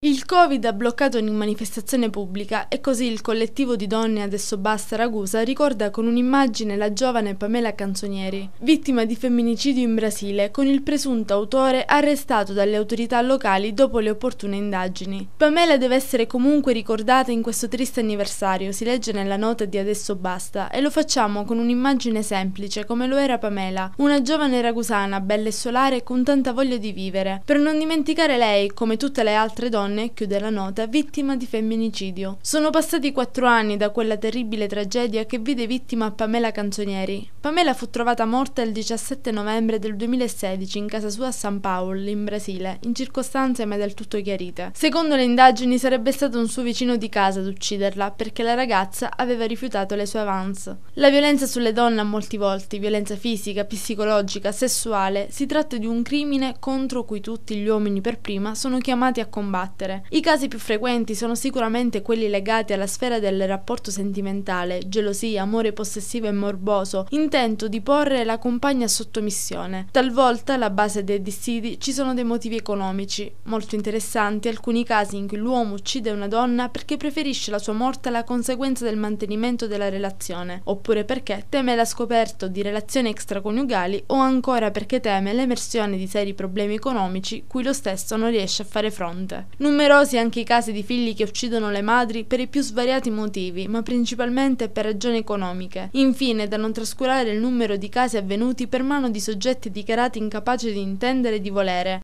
Il Covid ha bloccato ogni manifestazione pubblica e così il collettivo di donne Adesso Basta Ragusa ricorda con un'immagine la giovane Pamela Canzonieri, vittima di femminicidio in Brasile, con il presunto autore arrestato dalle autorità locali dopo le opportune indagini. Pamela deve essere comunque ricordata in questo triste anniversario, si legge nella nota di Adesso Basta, e lo facciamo con un'immagine semplice come lo era Pamela, una giovane ragusana, bella e solare con tanta voglia di vivere, per non dimenticare lei, come tutte le altre donne, donne, chiude la nota, vittima di femminicidio. Sono passati quattro anni da quella terribile tragedia che vide vittima Pamela Canzonieri. Pamela fu trovata morta il 17 novembre del 2016 in casa sua a San Paolo, in Brasile, in circostanze mai del tutto chiarite. Secondo le indagini sarebbe stato un suo vicino di casa ad ucciderla perché la ragazza aveva rifiutato le sue avance. La violenza sulle donne a molti volti, violenza fisica, psicologica, sessuale, si tratta di un crimine contro cui tutti gli uomini per prima sono chiamati a combattere carattere. I casi più frequenti sono sicuramente quelli legati alla sfera del rapporto sentimentale, gelosia, amore possessivo e morboso, intento di porre la compagna sotto missione. Talvolta alla base dei dissidi ci sono dei motivi economici, molto interessanti alcuni casi in cui l'uomo uccide una donna perché preferisce la sua morte alla conseguenza del mantenimento della relazione, oppure perché teme la scoperta di relazioni extraconiugali o ancora perché teme l'emersione di seri problemi economici cui lo stesso non riesce a fare fronte. Non Numerosi anche i casi di figli che uccidono le madri per i più svariati motivi, ma principalmente per ragioni economiche. Infine, da non trascurare il numero di casi avvenuti per mano di soggetti dichiarati incapaci di intendere e di volere,